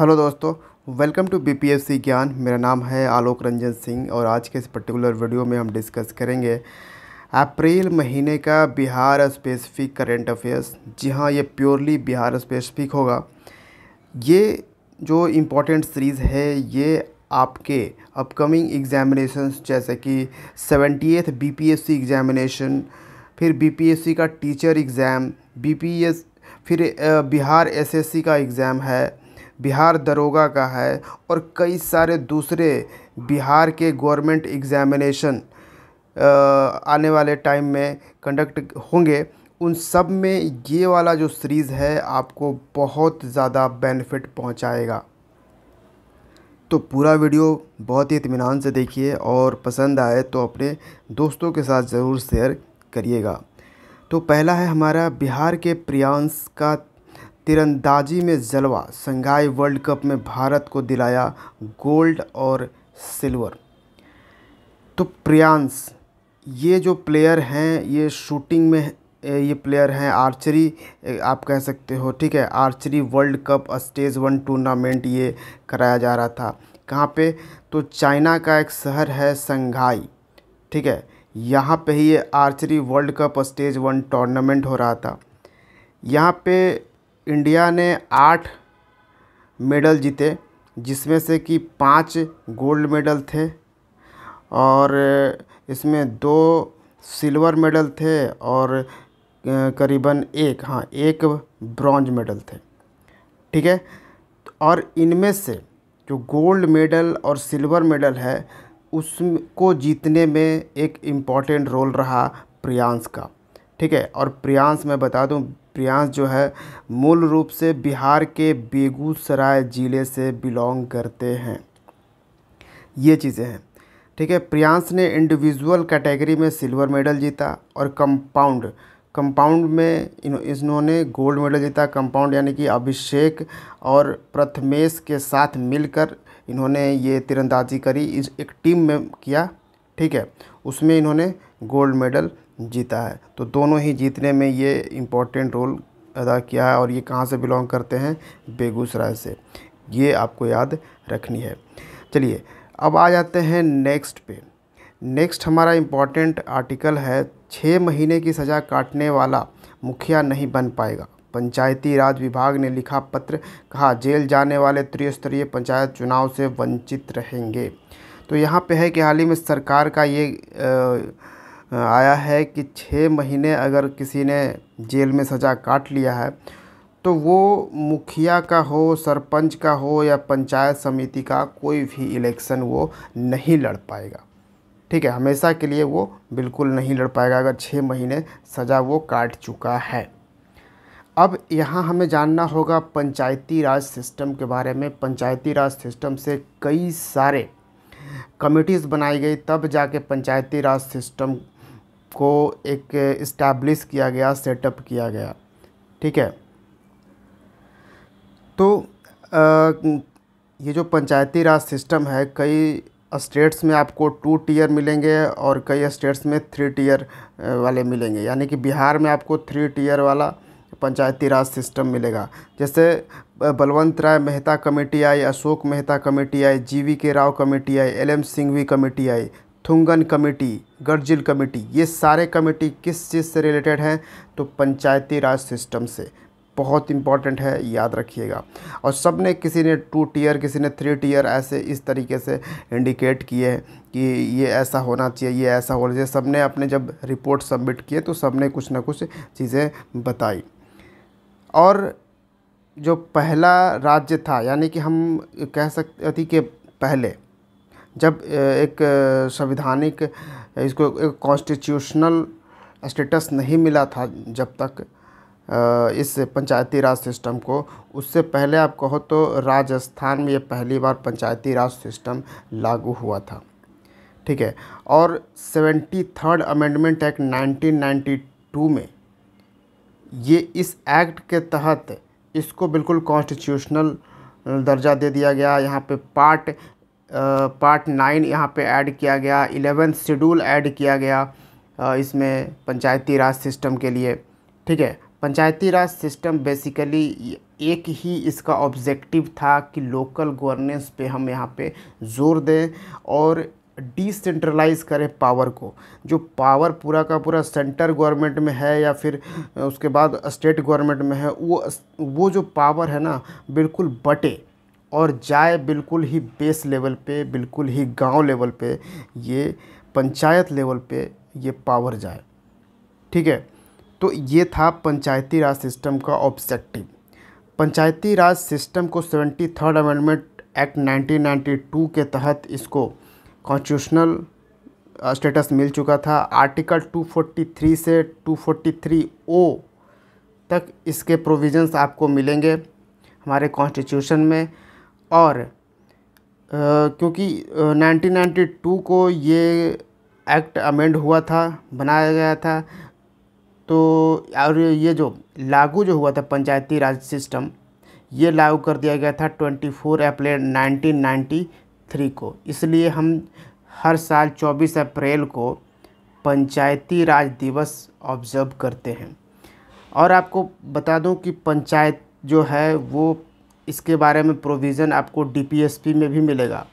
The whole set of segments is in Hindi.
हेलो दोस्तों वेलकम टू बीपीएससी ज्ञान मेरा नाम है आलोक रंजन सिंह और आज के इस पर्टिकुलर वीडियो में हम डिस्कस करेंगे अप्रैल महीने का बिहार स्पेसिफिक करेंट अफेयर्स जी हाँ ये प्योरली बिहार स्पेसिफिक होगा ये जो इम्पोर्टेंट सीरीज़ है ये आपके अपकमिंग एग्जामिनेशंस जैसे कि सेवेंटी एथ बी एग्ज़ामिनेशन फिर बीपीएससी का टीचर एग्ज़ाम बीपीएस फिर बिहार एसएससी का एग्ज़ाम है बिहार दरोगा का है और कई सारे दूसरे बिहार के गवर्नमेंट एग्ज़ामिनेशन आने वाले टाइम में कंडक्ट होंगे उन सब में ये वाला जो सीरीज़ है आपको बहुत ज़्यादा बेनिफिट पहुंचाएगा तो पूरा वीडियो बहुत ही इतमान से देखिए और पसंद आए तो अपने दोस्तों के साथ ज़रूर शेयर करिएगा तो पहला है हमारा बिहार के प्रियांश का तिरंदाजी में जलवा संघाई वर्ल्ड कप में भारत को दिलाया गोल्ड और सिल्वर तो प्रियांश ये जो प्लेयर हैं ये शूटिंग में ये प्लेयर हैं आर्चरी आप कह सकते हो ठीक है archery world cup stage one tournament ये कराया जा रहा था कहाँ पे तो चाइना का एक शहर है संघाई ठीक है यहाँ पे ही ये archery world cup stage one tournament हो रहा था यहाँ पे इंडिया ने आठ मेडल जीते जिसमें से कि पाँच गोल्ड मेडल थे और इसमें दो सिल्वर मेडल थे और करीबन एक हाँ एक ब्रॉन्ज मेडल थे ठीक है और इनमें से जो गोल्ड मेडल और सिल्वर मेडल है उसको जीतने में एक इम्पॉर्टेंट रोल रहा प्रियांश का ठीक है और प्रियांश मैं बता दूं प्रियांस जो है मूल रूप से बिहार के बेगूसराय ज़िले से बिलोंग करते हैं ये चीज़ें हैं ठीक है प्रियांस ने इंडिविजुअल कैटेगरी में सिल्वर मेडल जीता और कंपाउंड कंपाउंड में इन्होंने गोल्ड मेडल जीता कंपाउंड यानी कि अभिषेक और प्रथमेश के साथ मिलकर इन्होंने ये तीरंदाजी करी इस एक टीम में किया ठीक है उसमें इन्होंने गोल्ड मेडल जीता है तो दोनों ही जीतने में ये इम्पोर्टेंट रोल अदा किया है और ये कहाँ से बिलोंग करते हैं बेगूसराय से ये आपको याद रखनी है चलिए अब आ जाते हैं नेक्स्ट पे नेक्स्ट हमारा इम्पॉर्टेंट आर्टिकल है छः महीने की सज़ा काटने वाला मुखिया नहीं बन पाएगा पंचायती राज विभाग ने लिखा पत्र कहा जेल जाने वाले त्रिस्तरीय पंचायत चुनाव से वंचित रहेंगे तो यहाँ पे है कि हाल ही में सरकार का ये आ, आया है कि छः महीने अगर किसी ने जेल में सज़ा काट लिया है तो वो मुखिया का हो सरपंच का हो या पंचायत समिति का कोई भी इलेक्शन वो नहीं लड़ पाएगा ठीक है हमेशा के लिए वो बिल्कुल नहीं लड़ पाएगा अगर छः महीने सज़ा वो काट चुका है अब यहाँ हमें जानना होगा पंचायती राज सिस्टम के बारे में पंचायती राज सिस्टम से कई सारे कमिटीज़ बनाई गई तब जाके पंचायती राज सिस्टम को एक इस्टेब्लिश किया गया सेटअप किया गया ठीक है तो आ, ये जो पंचायती राज सिस्टम है कई स्टेट्स में आपको टू टीयर मिलेंगे और कई स्टेट्स में थ्री टीयर वाले मिलेंगे यानी कि बिहार में आपको थ्री टीयर वाला पंचायती राज सिस्टम मिलेगा जैसे बलवंत राय मेहता कमेटी आई अशोक मेहता कमेटी आई G V K Rao committee आई एल एम सिंघवी कमेटी आई थुंगन कमेटी गर्जिल कमेटी ये सारे कमेटी किस चीज़ से रिलेटेड हैं तो पंचायती राज सिस्टम से बहुत इंपॉर्टेंट है याद रखिएगा और सब ने किसी ने टू टीयर किसी ने थ्री टीयर ऐसे इस तरीके से इंडिकेट किए कि ये ऐसा होना चाहिए ये ऐसा होना चाहिए सब ने अपने जब रिपोर्ट सबमिट किए तो सब ने कुछ ना कुछ चीज़ें बताई और जो पहला राज्य था यानी कि हम कह सकते थी कि पहले जब एक संविधानिक इसको एक कॉन्स्टिट्यूशनल स्टेटस नहीं मिला था जब तक इस पंचायती राज सिस्टम को उससे पहले आप कहो तो राजस्थान में ये पहली बार पंचायती राज सिस्टम लागू हुआ था ठीक है और सेवेंटी थर्ड अमेंडमेंट एक्ट 1992 में ये इस एक्ट के तहत इसको बिल्कुल कॉन्स्टिट्यूशनल दर्जा दे दिया गया यहाँ पे पार्ट पार्ट नाइन यहाँ पे ऐड किया गया इलेवेंथ शेड्यूल ऐड किया गया इसमें पंचायती राज सिस्टम के लिए ठीक है पंचायती राज सिस्टम बेसिकली एक ही इसका ऑब्जेक्टिव था कि लोकल गवर्नेंस पे हम यहाँ पे जोर दें और डिसेंट्रलाइज करें पावर को जो पावर पूरा का पूरा सेंटर गवर्नमेंट में है या फिर उसके बाद स्टेट गवर्नमेंट में है वो वो जो पावर है ना बिल्कुल बटे और जाए बिल्कुल ही बेस लेवल पे बिल्कुल ही गांव लेवल पे ये पंचायत लेवल पे ये पावर जाए ठीक है तो ये था पंचायती राज सिस्टम का ऑब्जेक्टिव पंचायती राज सिस्टम को सेवेंटी थर्ड अमेंडमेंट एक्ट 1992 के तहत इसको कॉन्स्टिट्यूशनल स्टेटस मिल चुका था आर्टिकल 243 से 243 ओ तक इसके प्रोविजंस आपको मिलेंगे हमारे कॉन्स्टिट्यूशन में और क्योंकि 1992 को ये एक्ट अमेंड हुआ था बनाया गया था तो और ये जो लागू जो हुआ था पंचायती राज सिस्टम ये लागू कर दिया गया था 24 अप्रैल 1993 को इसलिए हम हर साल 24 अप्रैल को पंचायती राज दिवस ऑब्ज़र्व करते हैं और आपको बता दूं कि पंचायत जो है वो इसके बारे में प्रोविज़न आपको डीपीएसपी में भी मिलेगा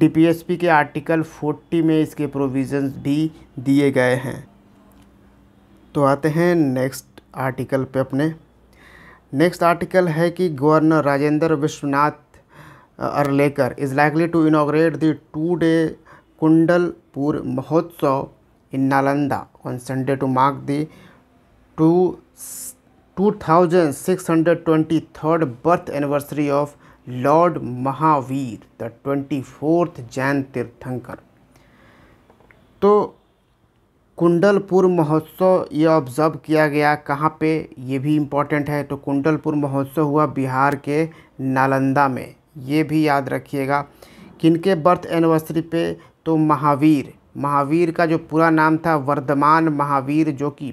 डीपीएसपी के आर्टिकल 40 में इसके प्रोविज़न भी दिए गए हैं तो आते हैं नेक्स्ट आर्टिकल पे अपने नेक्स्ट आर्टिकल है कि governor Rajendra Vishwanath Arlekar is likely to inaugurate the two day Kundalpur Mahotsav in Nalanda on Sunday to mark the to 2623rd birth anniversary of Lord Mahavir, the 24th Jain Tirthankar. तो कुंडलपुर महोत्सव ये ऑब्ज़र्व किया गया कहाँ पे ये भी इम्पॉर्टेंट है तो कुंडलपुर महोत्सव हुआ बिहार के नालंदा में ये भी याद रखिएगा किनके बर्थ एनिवर्सरी पे तो महावीर महावीर का जो पूरा नाम था वर्धमान महावीर जो कि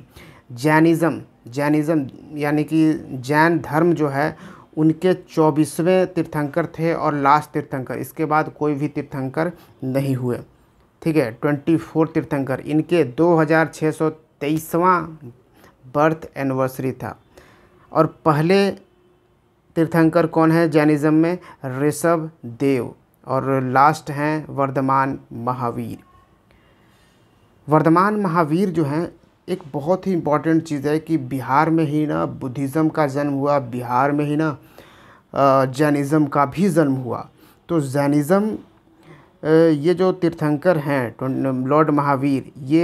जैनिज़्म जैनिज़्म यानी कि जैन धर्म जो है उनके चौबीसवें तीर्थंकर थे और लास्ट तीर्थंकर इसके बाद कोई भी तीर्थंकर नहीं हुए ठीक है ट्वेंटी फोर तीर्थंकर इनके दो हज़ार छः सौ तेईसवा बर्थ एनिवर्सरी था और पहले तीर्थंकर कौन है जैनिज़्म में ऋषभ देव और लास्ट हैं वर्धमान महावीर वर्धमान महावीर जो हैं एक बहुत ही इम्पॉर्टेंट चीज़ है कि बिहार में ही ना बुद्धिज़्म का जन्म हुआ बिहार में ही ना जैनिज़्म का भी जन्म हुआ तो जैनिज़्म ये जो तीर्थंकर हैं लॉर्ड महावीर ये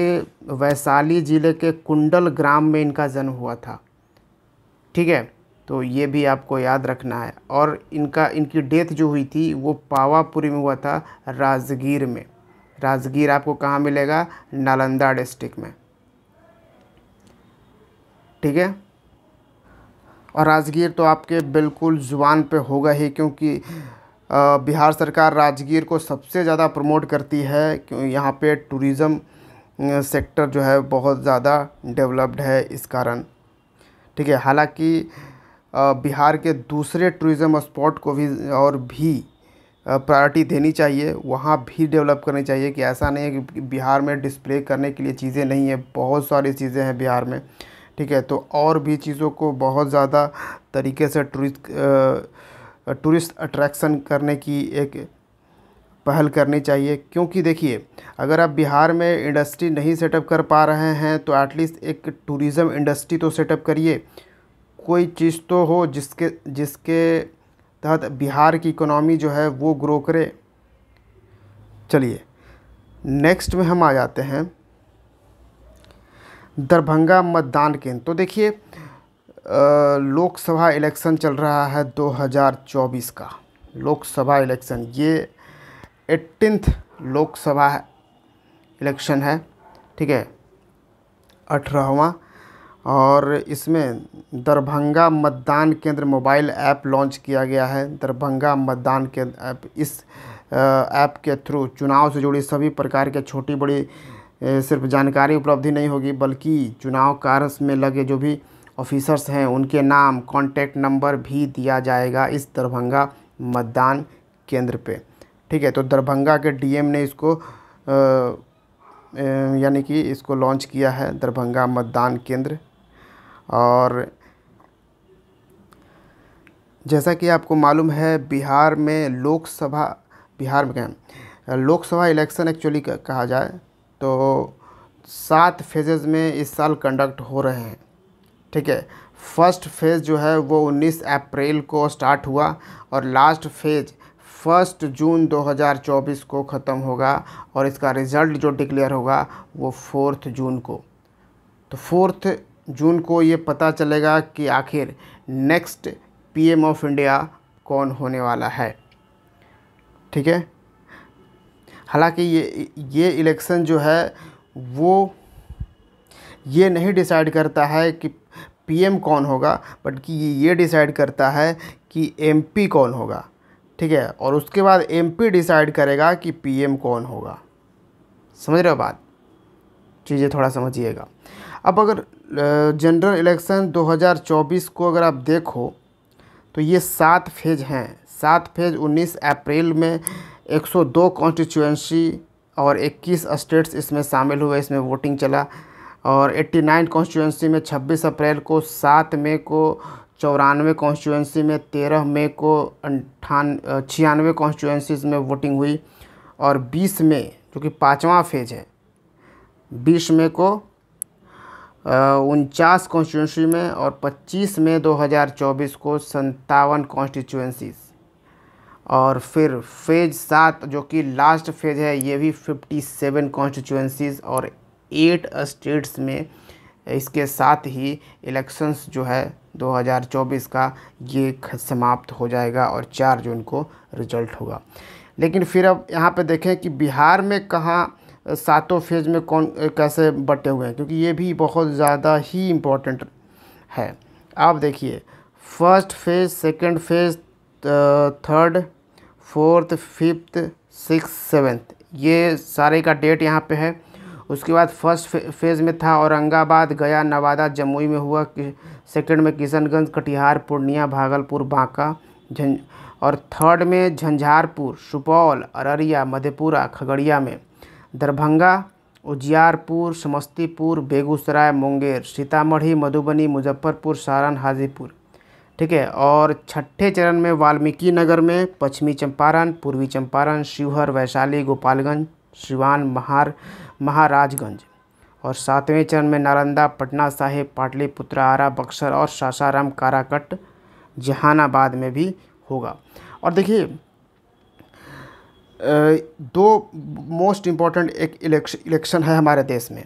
वैशाली ज़िले के कुंडल ग्राम में इनका जन्म हुआ था ठीक है तो ये भी आपको याद रखना है और इनका इनकी डेथ जो हुई थी वो पावापुरी में हुआ था राजगीर में राजगीर आपको कहाँ मिलेगा नालंदा डिस्ट्रिक्ट में ठीक है और राजगीर तो आपके बिल्कुल ज़ुबान पे होगा ही क्योंकि बिहार सरकार राजगीर को सबसे ज़्यादा प्रमोट करती है क्यों यहाँ पे टूरिज़म सेक्टर जो है बहुत ज़्यादा डेवलप्ड है इस कारण ठीक है हालांकि बिहार के दूसरे टूरिज़म स्पॉट को भी और भी प्रायोरिटी देनी चाहिए वहाँ भी डेवलप करनी चाहिए कि ऐसा नहीं है कि बिहार में डिस्प्ले करने के लिए चीज़ें नहीं है बहुत सारी चीज़ें हैं बिहार में ठीक है तो और भी चीज़ों को बहुत ज़्यादा तरीके से टूरिस्ट टूरिस्ट अट्रैक्शन करने की एक पहल करनी चाहिए क्योंकि देखिए अगर आप बिहार में इंडस्ट्री नहीं सेटअप कर पा रहे हैं तो एटलीस्ट एक टूरिज़म इंडस्ट्री तो सेटअप करिए कोई चीज़ तो हो जिसके जिसके तहत बिहार की इकोनॉमी जो है वो ग्रो करे चलिए नेक्स्ट में हम आ जाते हैं दरभंगा मतदान केंद्र तो देखिए लोकसभा इलेक्शन चल रहा है 2024 का लोकसभा इलेक्शन ये एटीनथ लोकसभा इलेक्शन है ठीक है अठारहवा और इसमें दरभंगा मतदान केंद्र मोबाइल ऐप लॉन्च किया गया है दरभंगा मतदान केंद्र ऐप इस ऐप के थ्रू चुनाव से जुड़ी सभी प्रकार के छोटी बड़ी सिर्फ जानकारी उपलब्धि नहीं होगी बल्कि चुनाव कार्य में लगे जो भी ऑफिसर्स हैं उनके नाम कॉन्टैक्ट नंबर भी दिया जाएगा इस दरभंगा मतदान केंद्र पे ठीक है तो दरभंगा के डीएम ने इसको यानी कि इसको लॉन्च किया है दरभंगा मतदान केंद्र और जैसा कि आपको मालूम है बिहार में लोकसभा बिहार में क्या लोकसभा इलेक्शन एक्चुअली कहा जाए तो सात फेजेज़ में इस साल कंडक्ट हो रहे हैं ठीक है फर्स्ट फेज़ जो है वो 19 अप्रैल को स्टार्ट हुआ और लास्ट फेज़ फर्स्ट जून 2024 को ख़त्म होगा और इसका रिज़ल्ट जो डिक्लेयर होगा वो फोर्थ जून को तो फोर्थ जून को ये पता चलेगा कि आखिर नेक्स्ट पीएम ऑफ इंडिया कौन होने वाला है ठीक है हालांकि ये ये इलेक्शन जो है वो ये नहीं डिसाइड करता है कि पीएम कौन होगा बल्कि ये डिसाइड करता है कि एमपी कौन होगा ठीक है और उसके बाद एमपी डिसाइड करेगा कि पीएम कौन होगा समझ रहे हो बात चीज़ें थोड़ा समझिएगा अब अगर जनरल इलेक्शन 2024 को अगर आप देखो तो ये सात फेज हैं सात फेज 19 अप्रैल में 102 कॉन्स्टिट्यूएंसी और 21 स्टेट्स इसमें शामिल हुए इसमें वोटिंग चला और 89 कॉन्स्टिट्यूएंसी में 26 अप्रैल को 7 मई को चौरानवे कॉन्स्टिट्यूएंसी में 13 मई को अंठान छियानवे कॉन्स्टिट्यूएंसीज में वोटिंग हुई और 20 मई जो कि पाँचवा फेज है 20 मई को उनचास कॉन्स्टिट्यूंसी में और 25 मई 2024 को संतावन कॉन्स्टिट्यूएंसीज और फिर फेज सात जो कि लास्ट फेज है ये भी 57 कॉन्स्टिट्यूंसीज और एट स्टेट्स में इसके साथ ही इलेक्शंस जो है 2024 का ये समाप्त हो जाएगा और चार जून को रिजल्ट होगा लेकिन फिर अब यहाँ पे देखें कि बिहार में कहाँ सातों फेज में कौन कैसे बटे हुए हैं क्योंकि ये भी बहुत ज़्यादा ही इम्पोर्टेंट है आप देखिए first phase second phase third fourth fifth six seventh ये सारे का डेट यहाँ पे है उसके बाद फर्स्ट फेज़ में था औरंगाबाद गया नवादा जमुई में हुआ सेकंड में किशनगंज कटिहार पूर्णिया भागलपुर बांका झं और थर्ड में झंझारपुर सुपौल अररिया मधेपुरा खगड़िया में दरभंगा उजियारपुर समस्तीपुर बेगूसराय मुंगेर सीतामढ़ी मधुबनी मुजफ्फरपुर सारण हाजीपुर ठीक है और छठे चरण में वाल्मीकि नगर में पश्चिमी चंपारण पूर्वी चंपारण शिवहर वैशाली गोपालगंज सिवान महार महाराजगंज और सातवें चरण में नालंदा पटना साहिब पाटलिपुत्र आरा बक्सर और सासाराम काराकट जहानाबाद में भी होगा और देखिए दो मोस्ट इम्पॉर्टेंट एक इलेक्शन है हमारे देश में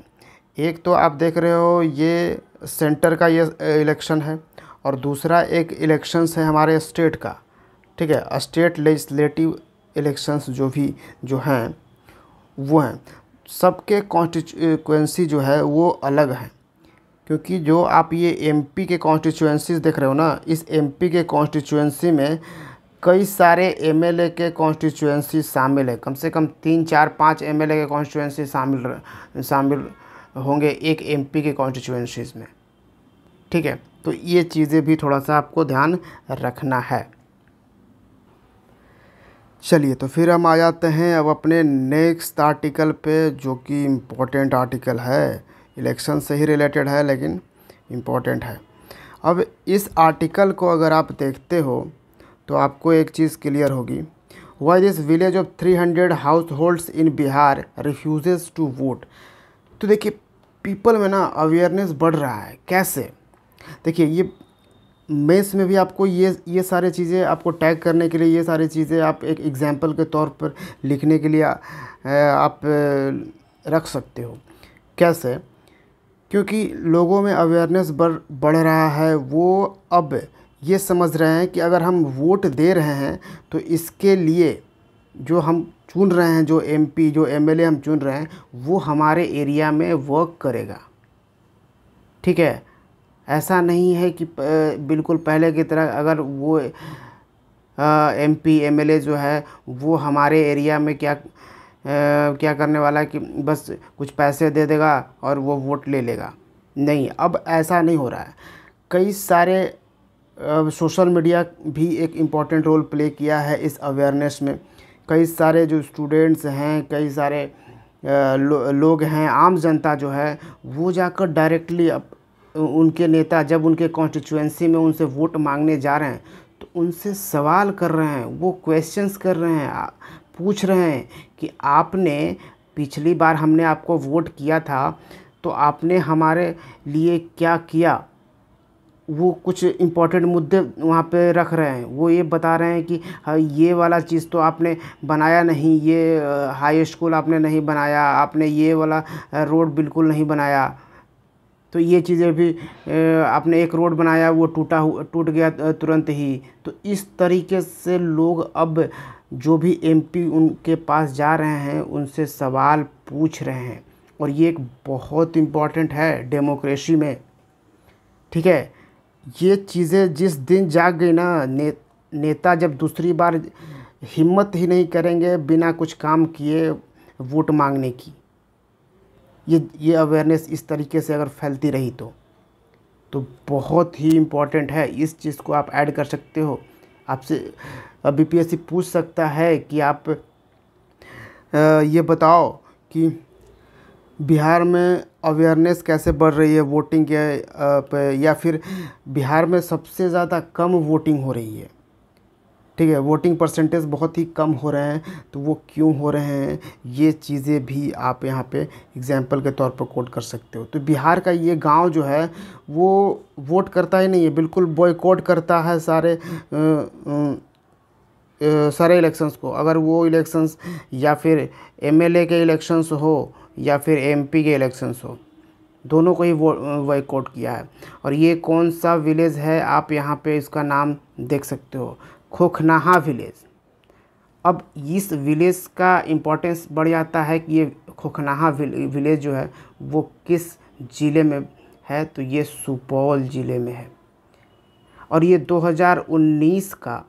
एक तो आप देख रहे हो ये सेंटर का ये इलेक्शन है और दूसरा एक इलेक्शंस है हमारे स्टेट का ठीक है स्टेट लेजिस्लेटिव इलेक्शंस जो भी जो हैं वो हैं सबके कॉन्स्टिचुएंसी जो है वो अलग हैं क्योंकि जो आप ये एमपी के कॉन्स्टिचुएंसीज देख रहे हो ना इस एमपी के कॉन्स्टिचुएंसी में कई सारे एमएलए के कॉन्स्टिचुएंसी शामिल है कम से कम तीन चार पाँच एम के कॉन्स्टिचुएंसी शामिल शामिल होंगे एक एम के कॉन्स्टिचुएंसीज में ठीक है तो ये चीज़ें भी थोड़ा सा आपको ध्यान रखना है चलिए तो फिर हम आ जाते हैं अब अपने नेक्स्ट आर्टिकल पे जो कि इम्पोर्टेंट आर्टिकल है इलेक्शन से ही रिलेटेड है लेकिन इम्पोर्टेंट है अब इस आर्टिकल को अगर आप देखते हो तो आपको एक चीज़ क्लियर होगी why this village of three hundred households in Bihar refuses to vote तो देखिए पीपल में ना अवेयरनेस बढ़ रहा है कैसे देखिए ये मेस में भी आपको ये ये सारे चीज़ें आपको टैग करने के लिए ये सारी चीज़ें आप एक एग्ज़ाम्पल के तौर पर लिखने के लिए आ, आप रख सकते हो कैसे क्योंकि लोगों में अवेयरनेस बढ़ बढ़ रहा है वो अब ये समझ रहे हैं कि अगर हम वोट दे रहे हैं तो इसके लिए जो हम चुन रहे हैं जो एमपी जो एमएलए हम चुन रहे हैं वो हमारे एरिया में वर्क करेगा ठीक है ऐसा नहीं है कि बिल्कुल पहले की तरह अगर वो M P M L A जो है वो हमारे एरिया में क्या क्या करने वाला है कि बस कुछ पैसे दे देगा और वो वोट ले लेगा नहीं अब ऐसा नहीं हो रहा है कई सारे सोशल मीडिया भी एक इम्पॉर्टेंट रोल प्ले किया है इस अवेयरनेस में कई सारे जो स्टूडेंट्स हैं कई सारे लो, लोग हैं आम जनता जो है वो जाकर डायरेक्टली तो उनके नेता जब उनके कॉन्स्टिट्यूएंसी में उनसे वोट मांगने जा रहे हैं तो उनसे सवाल कर रहे हैं वो क्वेश्चंस कर रहे हैं पूछ रहे हैं कि आपने पिछली बार हमने आपको वोट किया था तो आपने हमारे लिए क्या किया वो कुछ इम्पोर्टेंट मुद्दे वहाँ पे रख रहे हैं वो ये बता रहे हैं कि हाँ, ये वाला चीज़ तो आपने बनाया नहीं ये हाई स्कूल आपने नहीं बनाया आपने ये वाला रोड बिल्कुल नहीं बनाया तो ये चीज़ें भी आपने एक रोड बनाया वो टूटा टूट गया तुरंत ही तो इस तरीके से लोग अब जो भी एमपी उनके पास जा रहे हैं उनसे सवाल पूछ रहे हैं और ये एक बहुत इम्पॉर्टेंट है डेमोक्रेसी में ठीक है ये चीज़ें जिस दिन जाग गई ना ने, नेता जब दूसरी बार हिम्मत ही नहीं करेंगे बिना कुछ काम किए वोट मांगने की ये ये अवेयरनेस इस तरीके से अगर फैलती रही तो तो बहुत ही इम्पॉर्टेंट है इस चीज़ को आप ऐड कर सकते हो आपसे बीपीएससी पूछ सकता है कि आप ये बताओ कि बिहार में अवेयरनेस कैसे बढ़ रही है वोटिंग के या फिर बिहार में सबसे ज़्यादा कम वोटिंग हो रही है ठीक है वोटिंग परसेंटेज बहुत ही कम हो रहे हैं तो वो क्यों हो रहे हैं ये चीज़ें भी आप यहाँ पे एग्जाम्पल के तौर पर कोट कर सकते हो तो बिहार का ये गांव जो है वो वोट करता ही नहीं है बिल्कुल बॉयकॉट करता है सारे आ, आ, सारे इलेक्शंस को अगर वो इलेक्शंस या फिर एमएलए के इलेक्शंस हो या फिर एम के इलेक्शंस हो दोनों को ही वो किया है और ये कौन सा विलेज है आप यहाँ पे इसका नाम देख सकते हो खोखनाहा विलेज अब इस विलेज का इम्पोर्टेंस बढ़ जाता है कि ये खोखनाहा विलेज जो है वो किस ज़िले में है तो ये सुपौल ज़िले में है और ये 2019 का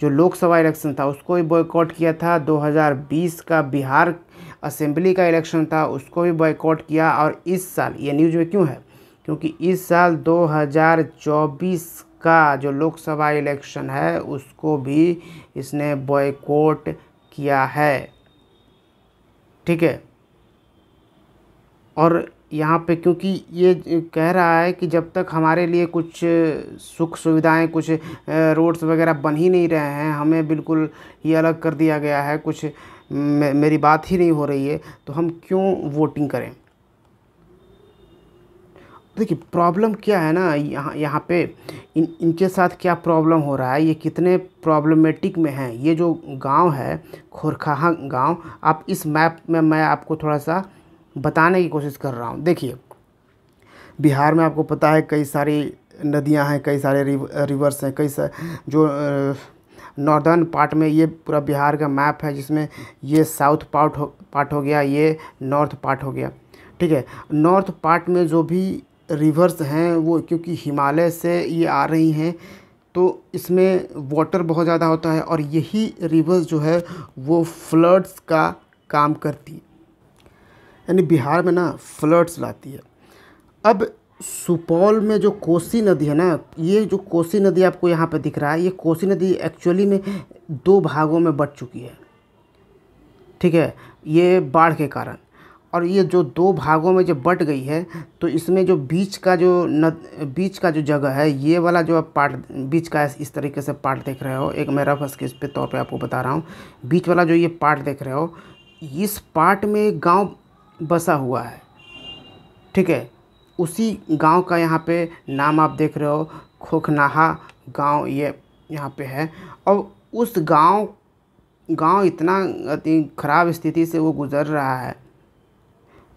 जो लोकसभा इलेक्शन था उसको भी बॉयकॉट किया था 2020 का बिहार असेंबली का इलेक्शन था उसको भी बॉयकॉट किया और इस साल ये न्यूज में क्यों है क्योंकि इस साल 2024 का जो लोकसभा इलेक्शन है उसको भी इसने बॉयकॉट किया है ठीक है और यहाँ पे क्योंकि ये कह रहा है कि जब तक हमारे लिए कुछ सुख सुविधाएं कुछ रोड्स वगैरह बन ही नहीं रहे हैं हमें बिल्कुल ही अलग कर दिया गया है कुछ मेरी बात ही नहीं हो रही है तो हम क्यों वोटिंग करें देखिए प्रॉब्लम क्या है ना यहाँ यहाँ पे इन इनके साथ क्या प्रॉब्लम हो रहा है ये कितने प्रॉब्लमेटिक में हैं ये जो गांव है खोरखाहा गांव आप इस मैप में मैं आपको थोड़ा सा बताने की कोशिश कर रहा हूँ देखिए बिहार में आपको पता है कई सारी नदियाँ हैं कई सारे रिव, रिवर्स हैं कई सा जो नॉर्दर्न पार्ट में ये पूरा बिहार का मैप है जिसमें ये साउथ पार्ट हो पार्ट हो गया ये नॉर्थ पार्ट हो गया ठीक है नॉर्थ पार्ट में जो भी रिवर्स हैं वो क्योंकि हिमालय से ये आ रही हैं तो इसमें वाटर बहुत ज़्यादा होता है और यही रिवर्स जो है वो फ्लड्स का काम करती है यानी बिहार में ना फ्लड्स लाती है अब सुपौल में जो कोसी नदी है ना ये जो कोसी नदी आपको यहाँ पे दिख रहा है ये कोसी नदी एक्चुअली में दो भागों में बट चुकी है ठीक है ये बाढ़ के कारण और ये जो दो भागों में जो बट गई है तो इसमें जो बीच का जो नद बीच का जो जगह है ये वाला जो आप पार्ट बीच का इस तरीके से पार्ट देख रहे हो एक मैं रफ स्केच पे तौर पे आपको बता रहा हूँ बीच वाला जो ये पार्ट देख रहे हो इस पार्ट में एक गाँव बसा हुआ है ठीक है उसी गांव का यहाँ पे नाम आप देख रहे हो खोखनाहा गाँव ये यहाँ पे है और उस गाँव गांव इतना अति ख़राब स्थिति से वो गुज़र रहा है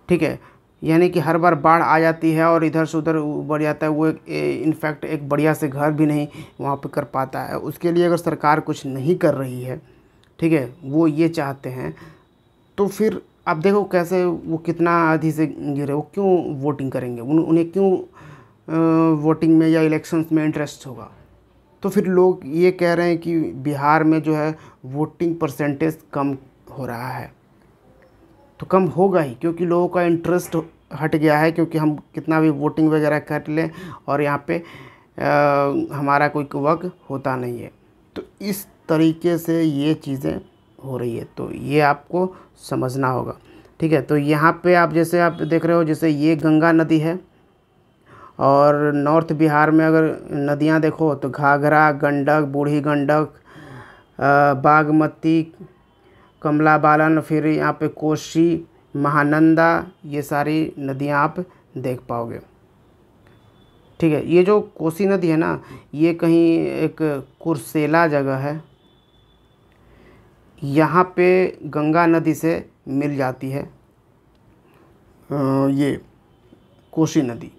ठीक है यानी कि हर बार बाढ़ आ जाती है और इधर से उधर बढ़ जाता है वो एक इनफैक्ट एक बढ़िया से घर भी नहीं वहाँ पर कर पाता है उसके लिए अगर सरकार कुछ नहीं कर रही है ठीक है वो ये चाहते हैं तो फिर आप देखो कैसे वो कितना आधी से गिरे वो क्यों वोटिंग करेंगे उन, उन्हें क्यों वोटिंग में या इलेक्शंस में इंटरेस्ट होगा तो फिर लोग ये कह रहे हैं कि बिहार में जो है वोटिंग परसेंटेज कम हो रहा है तो कम होगा ही क्योंकि लोगों का इंटरेस्ट हट गया है क्योंकि हम कितना भी वोटिंग वगैरह कर लें और यहाँ पे आ, हमारा कोई वर्क होता नहीं है तो इस तरीके से ये चीज़ें हो रही है तो ये आपको समझना होगा ठीक है तो यहाँ पे आप जैसे आप देख रहे हो जैसे ये गंगा नदी है और नॉर्थ बिहार में अगर नदियाँ देखो तो घाघरा गंडक बूढ़ी गंडक बागमती कमला बालन फिर यहाँ पे कोशी महानंदा ये सारी नदियाँ आप देख पाओगे ठीक है ये जो कोसी नदी है ना ये कहीं एक कुरसेला जगह है यहाँ पे गंगा नदी से मिल जाती है ये कोसी नदी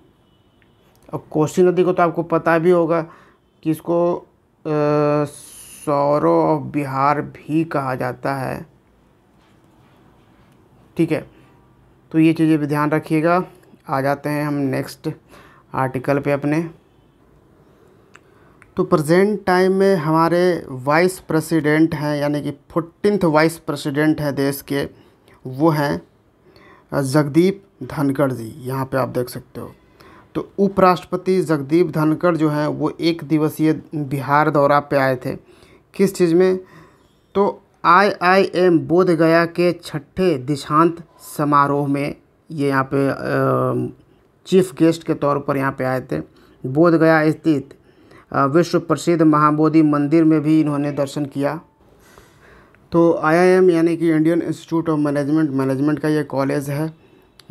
अब कोसी नदी को तो आपको पता भी होगा कि इसको सौरव ऑफ बिहार भी कहा जाता है ठीक है तो ये चीज़ें भी ध्यान रखिएगा आ जाते हैं हम नेक्स्ट आर्टिकल पे अपने तो प्रेजेंट टाइम में हमारे वाइस प्रेसिडेंट हैं यानी कि फोर्टीनथ वाइस प्रेसिडेंट हैं देश के वो हैं जगदीप धनखड़ जी यहाँ पे आप देख सकते हो तो उपराष्ट्रपति जगदीप धनखड़ जो हैं वो एक दिवसीय बिहार दौरा पे आए थे किस चीज़ में तो आई आई एम के छठे दिशांत समारोह में ये यहाँ पे चीफ गेस्ट के तौर पर यहाँ पे आए थे बोधगया स्थित विश्व प्रसिद्ध महाबोधि मंदिर में भी इन्होंने दर्शन किया तो आईआईएम यानी कि Indian institute of management management का ये कॉलेज है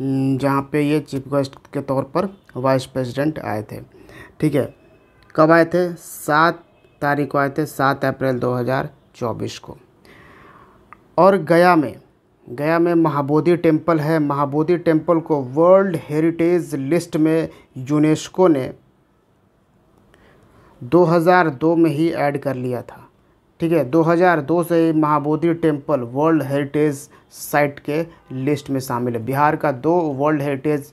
जहाँ पे ये चीफ गेस्ट के तौर पर वाइस प्रेसिडेंट आए थे ठीक है कब आए थे सात तारीख को आए थे सात अप्रैल दो को और गया में गया में महाबोधि टेम्पल है महाबोधि टेम्पल को वर्ल्ड हेरिटेज लिस्ट में यूनेस्को ने 2002 में ही ऐड कर लिया था ठीक है 2002 से Mahabodhi temple world heritage site के लिस्ट में शामिल है बिहार का दो वर्ल्ड हेरिटेज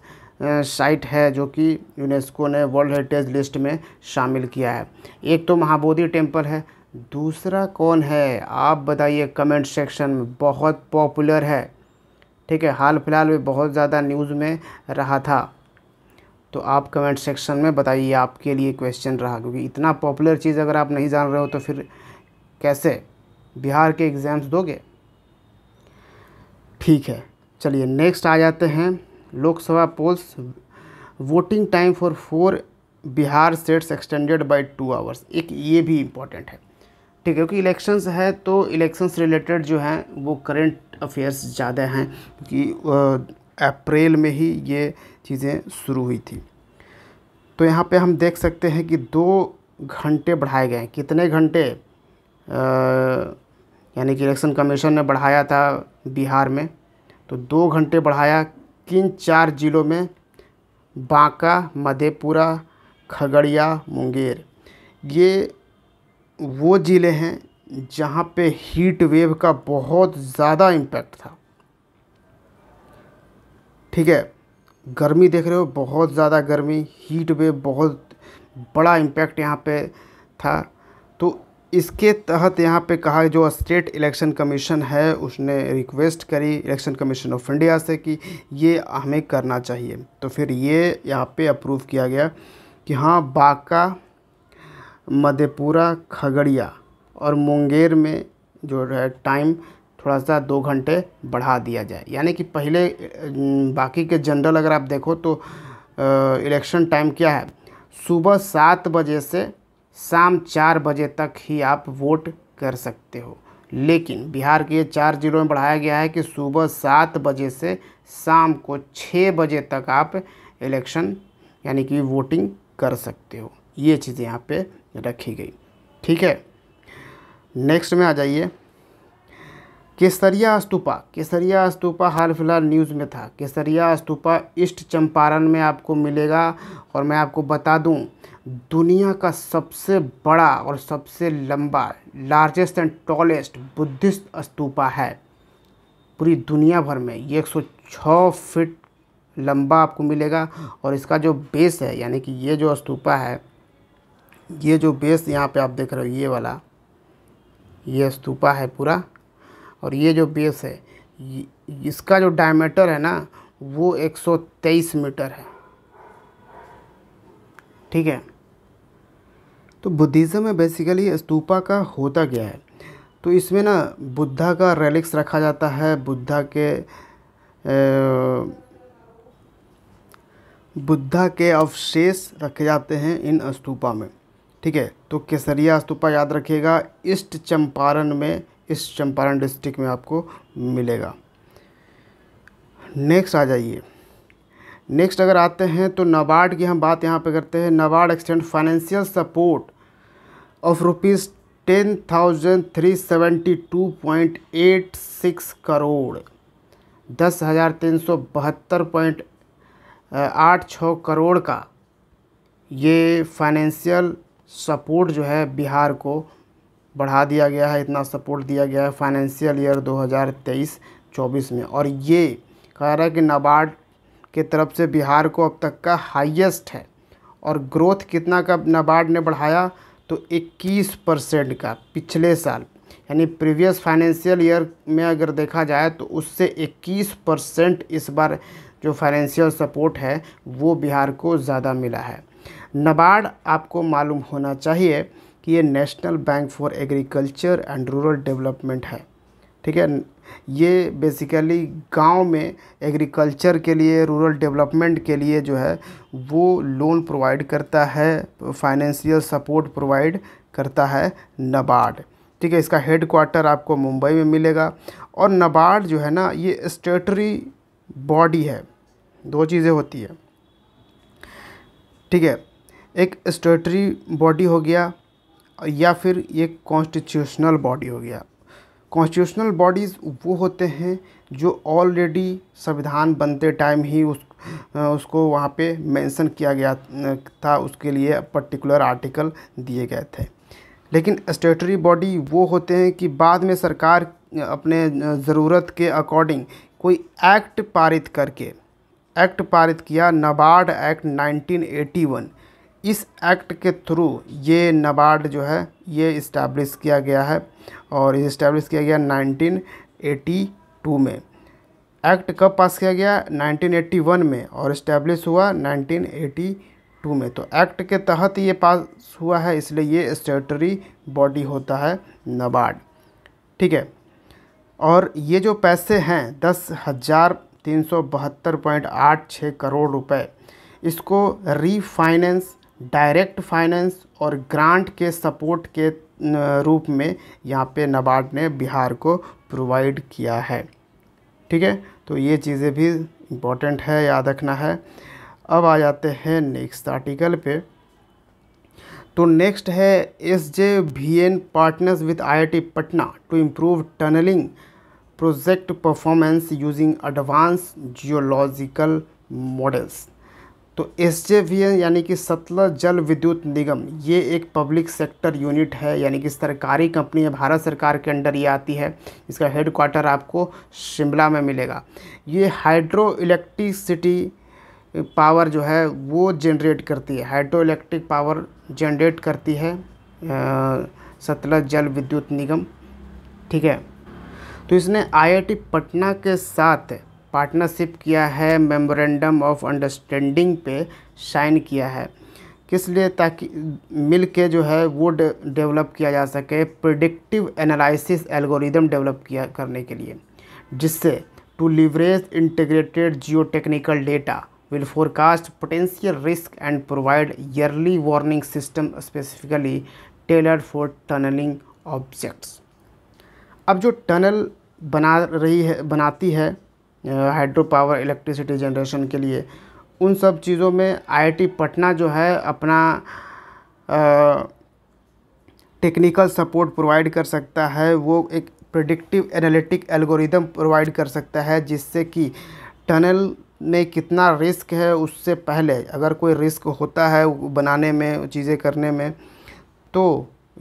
साइट है जो कि यूनेस्को ने वर्ल्ड हेरिटेज लिस्ट में शामिल किया है एक तो महाबोधि टेम्पल है दूसरा कौन है आप बताइए कमेंट सेक्शन में बहुत पॉपुलर है ठीक है हाल फिलहाल में बहुत ज़्यादा न्यूज़ में रहा था तो आप कमेंट सेक्शन में बताइए आपके लिए क्वेश्चन रहा क्योंकि इतना पॉपुलर चीज़ अगर आप नहीं जान रहे हो तो फिर कैसे बिहार के एग्ज़ाम्स दोगे ठीक है चलिए नेक्स्ट आ जाते हैं Lok Sabha polls voting time for four Bihar states extended by two hours एक ये भी इम्पॉर्टेंट है ठीक है क्योंकि इलेक्शंस है तो इलेक्शंस रिलेटेड जो हैं वो करंट अफेयर्स ज़्यादा हैं क्योंकि अप्रैल में ही ये चीज़ें शुरू हुई थी तो यहाँ पे हम देख सकते हैं कि दो घंटे बढ़ाए गए कितने घंटे यानी कि इलेक्शन कमीशन ने बढ़ाया था बिहार में तो दो घंटे बढ़ाया किन चार ज़िलों में बांका मधेपुरा खगड़िया मुंगेर ये वो ज़िले हैं जहाँ पे हीट वेव का बहुत ज़्यादा इम्पैक्ट था ठीक है गर्मी देख रहे हो बहुत ज़्यादा गर्मी हीट वेव बहुत बड़ा इम्पैक्ट यहाँ पे था तो इसके तहत यहाँ पे कहा जो स्टेट इलेक्शन कमीशन है उसने रिक्वेस्ट करी इलेक्शन कमीशन ऑफ इंडिया से कि ये हमें करना चाहिए तो फिर ये यहाँ पे अप्रूव किया गया कि हाँ बाका मधेपुरा खगड़िया और मुंगेर में जो है टाइम थोड़ा सा दो घंटे बढ़ा दिया जाए यानी कि पहले बाकी के जनरल अगर आप देखो तो इलेक्शन टाइम क्या है सुबह सात बजे से शाम चार बजे तक ही आप वोट कर सकते हो लेकिन बिहार के चार ज़िलों में बढ़ाया गया है कि सुबह सात बजे से शाम को छः बजे तक आप इलेक्शन यानी कि वोटिंग कर सकते हो ये चीज़ें यहाँ पे रखी गई ठीक है नेक्स्ट में आ जाइए केसरिया स्तूपा केसरिया स्तूपा हाल फिलहाल न्यूज़ में था केसरिया स्तूपा ईस्ट चंपारण में आपको मिलेगा और मैं आपको बता दूं दुनिया का सबसे बड़ा और सबसे लंबा largest and tallest Buddhist stupa है पूरी दुनिया भर में ये 106 फीट लंबा आपको मिलेगा और इसका जो बेस है यानी कि ये जो स्तूपा है ये जो बेस यहाँ पे आप देख रहे हो ये वाला ये स्तूपा है पूरा और ये जो बेस है इसका जो डायमीटर है ना वो 123 मीटर है ठीक है तो बुद्धिज़्म में बेसिकली स्तूपा का होता क्या है तो इसमें ना बुद्धा का रेलिक्स रखा जाता है बुद्धा के ए, बुद्धा के अवशेष रखे जाते हैं इन स्तूपा में ठीक है तो केसरिया स्तूपा याद रखिएगा ईस्ट चंपारण में ईस्ट चंपारण डिस्ट्रिक्ट में आपको मिलेगा नेक्स्ट आ जाइए नेक्स्ट अगर आते हैं तो नाबार्ड की हम बात यहाँ पे करते हैं NABARD extend financial support of rupees ten thousand three seventy two point eight six crore दस हज़ार तीन सौ बहत्तर पॉइंट आठ छः करोड़ का ये फाइनेंशियल सपोर्ट जो है बिहार को बढ़ा दिया गया है इतना सपोर्ट दिया गया है फाइनेंशियल ईयर 2023-24 में और ये कह रहा है कि नाबार्ड के तरफ से बिहार को अब तक का हाईएस्ट है और ग्रोथ कितना का नाबार्ड ने बढ़ाया तो 21 परसेंट का पिछले साल यानी प्रीवियस फाइनेंशियल ईयर में अगर देखा जाए तो उससे 21 परसेंट इस बार जो फाइनेंशियल सपोर्ट है वो बिहार को ज़्यादा मिला है नबार्ड आपको मालूम होना चाहिए कि ये national bank for agriculture and rural development है ठीक है ये बेसिकली गांव में एग्रीकल्चर के लिए रूरल डेवलपमेंट के लिए जो है वो लोन प्रोवाइड करता है फाइनेंशियल सपोर्ट प्रोवाइड करता है नबार्ड ठीक है इसका हेड क्वार्टर आपको मुंबई में मिलेगा और नबार्ड जो है ना ये स्टेटरी बॉडी है दो चीज़ें होती है ठीक है एक स्टेटरी बॉडी हो गया या फिर ये कॉन्स्टिट्यूशनल बॉडी हो गया कॉन्स्टिट्यूशनल बॉडीज़ वो होते हैं जो ऑलरेडी संविधान बनते टाइम ही उस उसको वहाँ पे मेंशन किया गया था उसके लिए पर्टिकुलर आर्टिकल दिए गए थे लेकिन स्टेटरी बॉडी वो होते हैं कि बाद में सरकार अपने ज़रूरत के अकॉर्डिंग कोई एक्ट पारित करके एक्ट पारित किया नबार्ड एक्ट 1981 इस एक्ट के थ्रू ये नबार्ड जो है ये इस्टेब्लिश किया गया है और ये इस्टेब्लिश किया गया 1982 में एक्ट कब पास किया गया 1981 में और इस्टेब्लिश हुआ 1982 में तो एक्ट के तहत ये पास हुआ है इसलिए ये स्टेटरी बॉडी होता है नबार्ड ठीक है और ये जो पैसे हैं दस हज़ार तीन सौ बहत्तर पॉइंट आठ छः करोड़ रुपए इसको रीफाइनेंस डायरेक्ट फाइनेंस और ग्रांट के सपोर्ट के रूप में यहाँ पे नबार्ड ने बिहार को प्रोवाइड किया है ठीक है तो ये चीज़ें भी इम्पोर्टेंट है याद रखना है अब आ जाते हैं नेक्स्ट आर्टिकल पे तो नेक्स्ट है S J V N partners with T Patna to improve tunneling project performance using advance geological models तो एस यानी कि सतलज जल विद्युत निगम ये एक पब्लिक सेक्टर यूनिट है यानी कि सरकारी कंपनी है भारत सरकार के अंडर ये आती है इसका हेड क्वार्टर आपको शिमला में मिलेगा ये हाइड्रो इलेक्ट्रिसिटी पावर जो है वो जनरेट करती है हाइड्रो इलेक्ट्रिक पावर जनरेट करती है सतलज जल विद्युत निगम ठीक है तो इसने आईआईटी पटना के साथ पार्टनरशिप किया है मेमोरेंडम ऑफ अंडरस्टैंडिंग पे साइन किया है किस लिए ताकि मिल के जो है वो डेवलप किया जा सके प्रडिक्टिव एनालिसिस एल्गोरिदम डेवलप किया करने के लिए जिससे to leverage integrated geotechnical data will forecast potential risk and provide early warning system specifically tailor for tunneling objects अब जो टनल बना रही है बनाती है हाइड्रो पावर इलेक्ट्रिसिटी जनरेशन के लिए उन सब चीज़ों में आईआईटी पटना जो है अपना टेक्निकल सपोर्ट प्रोवाइड कर सकता है वो एक प्रडिक्टिव एनालिटिक एल्गोरिदम प्रोवाइड कर सकता है जिससे कि टनल में कितना रिस्क है उससे पहले अगर कोई रिस्क होता है बनाने में चीज़ें करने में तो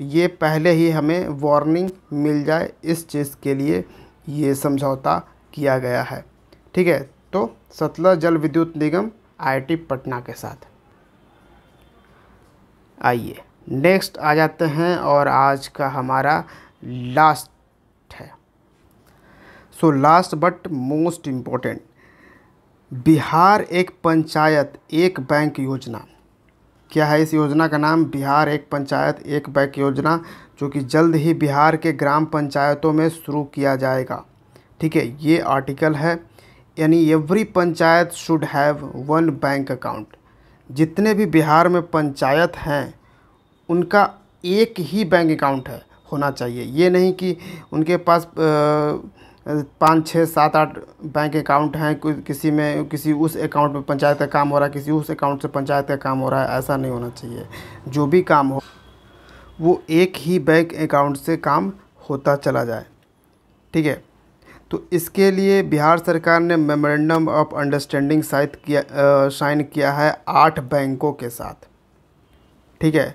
ये पहले ही हमें वार्निंग मिल जाए इस चीज़ के लिए ये समझौता किया गया है ठीक है तो सतलज जल विद्युत निगम आई पटना के साथ आइए नेक्स्ट आ जाते हैं और आज का हमारा लास्ट है so last but most important Bihar एक पंचायत एक बैंक योजना क्या है इस योजना का नाम बिहार एक पंचायत एक बैंक योजना जो कि जल्द ही बिहार के ग्राम पंचायतों में शुरू किया जाएगा ठीक है ये आर्टिकल है यानी every panchayat should have one bank account जितने भी बिहार में पंचायत हैं उनका एक ही बैंक अकाउंट है होना चाहिए ये नहीं कि उनके पास पाँच छः सात आठ बैंक अकाउंट हैं किसी में किसी उस अकाउंट में पंचायत का काम हो रहा है किसी उस अकाउंट से पंचायत का काम हो रहा है ऐसा नहीं होना चाहिए जो भी काम हो वो एक ही बैंक अकाउंट से काम होता चला जाए ठीक है तो इसके लिए बिहार सरकार ने मेमोरेंडम ऑफ अंडरस्टैंडिंग साइन किया साइन किया है आठ बैंकों के साथ ठीक है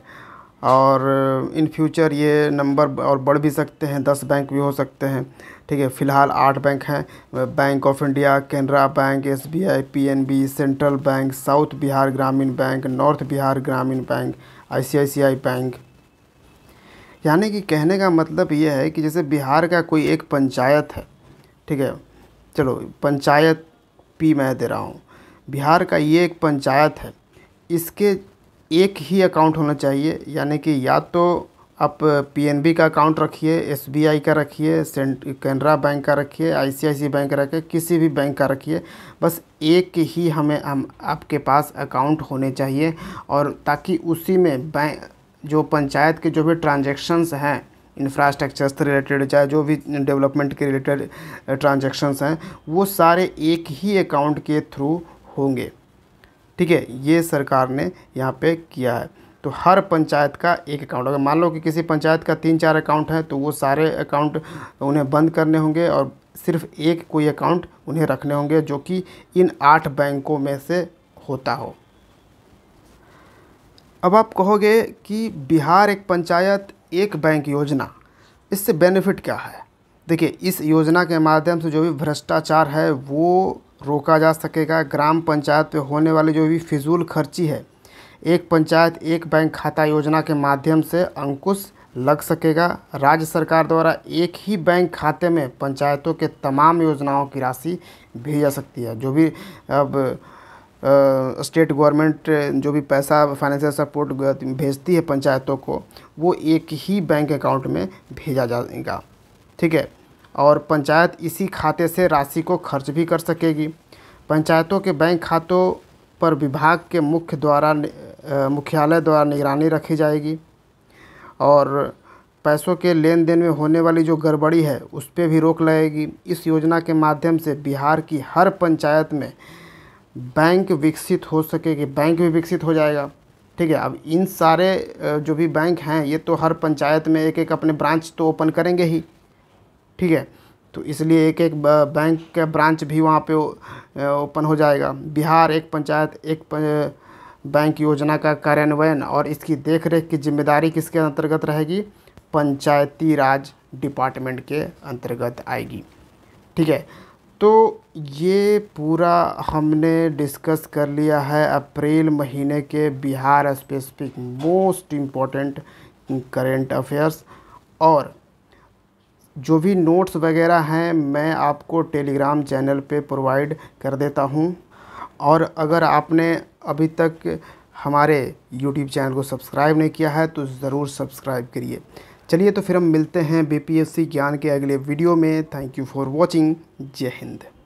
और इन फ्यूचर ये नंबर और बढ़ भी सकते हैं दस बैंक भी हो सकते हैं ठीक है फिलहाल आठ बैंक हैं bank of India Canara bank S B I P N B central bank south Bihar Gramin bank north Bihar Gramin bank I C I C I bank यानी कि कहने का मतलब ये है कि जैसे बिहार का कोई एक पंचायत है ठीक है चलो पंचायत पी मैं दे रहा हूँ बिहार का ये एक पंचायत है इसके एक ही अकाउंट होना चाहिए यानी कि या तो आप पीएनबी का अकाउंट रखिए एसबीआई का रखिए सेंट कैनरा बैंक का रखिए आईसीआईसी बैंक का रखिए किसी भी बैंक का रखिए बस एक ही हमें हम आपके पास अकाउंट होने चाहिए और ताकि उसी में बैंक जो पंचायत के जो भी ट्रांजेक्शन्स हैं इंफ्रास्ट्रक्चर से रिलेटेड चाहे जो भी डेवलपमेंट के रिलेटेड ट्रांजेक्शन्स uh, हैं वो सारे एक ही अकाउंट के थ्रू होंगे ठीक है ये सरकार ने यहाँ पे किया है तो हर पंचायत का एक अकाउंट अगर मान लो कि किसी पंचायत का तीन चार अकाउंट है तो वो सारे अकाउंट उन्हें बंद करने होंगे और सिर्फ एक कोई अकाउंट उन्हें रखने होंगे जो कि इन आठ बैंकों में से होता हो अब आप कहोगे कि बिहार एक पंचायत एक बैंक योजना इससे बेनिफिट क्या है देखिए इस योजना के माध्यम से जो भी भ्रष्टाचार है वो रोका जा सकेगा ग्राम पंचायत में होने वाली जो भी फिजूल खर्ची है एक पंचायत एक बैंक खाता योजना के माध्यम से अंकुश लग सकेगा राज्य सरकार द्वारा एक ही बैंक खाते में पंचायतों के तमाम योजनाओं की राशि भेजा सकती है जो भी अब स्टेट गवर्नमेंट जो भी पैसा फाइनेंशियल सपोर्ट भेजती है पंचायतों को वो एक ही बैंक अकाउंट में भेजा जाएगा ठीक है और पंचायत इसी खाते से राशि को खर्च भी कर सकेगी पंचायतों के बैंक खातों पर विभाग के मुख्य द्वारा मुख्यालय द्वारा निगरानी रखी जाएगी और पैसों के लेन देन में होने वाली जो गड़बड़ी है उस पर भी रोक लगेगी इस योजना के माध्यम से बिहार की हर पंचायत में बैंक विकसित हो सके कि बैंक भी विकसित हो जाएगा ठीक है अब इन सारे जो भी बैंक हैं ये तो हर पंचायत में एक एक अपने ब्रांच तो ओपन करेंगे ही ठीक है तो इसलिए एक एक बैंक का ब्रांच भी वहाँ पे ओपन हो जाएगा बिहार एक पंचायत एक बैंक योजना का कार्यान्वयन और इसकी देखरेख की जिम्मेदारी किसके अंतर्गत रहेगी पंचायती राज डिपार्टमेंट के अंतर्गत आएगी ठीक है तो ये पूरा हमने डिस्कस कर लिया है अप्रैल महीने के Bihar specific most important current affairs और जो भी नोट्स वगैरह हैं मैं आपको टेलीग्राम चैनल पे प्रोवाइड कर देता हूँ और अगर आपने अभी तक हमारे यूट्यूब चैनल को सब्सक्राइब नहीं किया है तो ज़रूर सब्सक्राइब करिए चलिए तो फिर हम मिलते हैं बीपीएससी ज्ञान के अगले वीडियो में थैंक यू फॉर वॉचिंग जय हिंद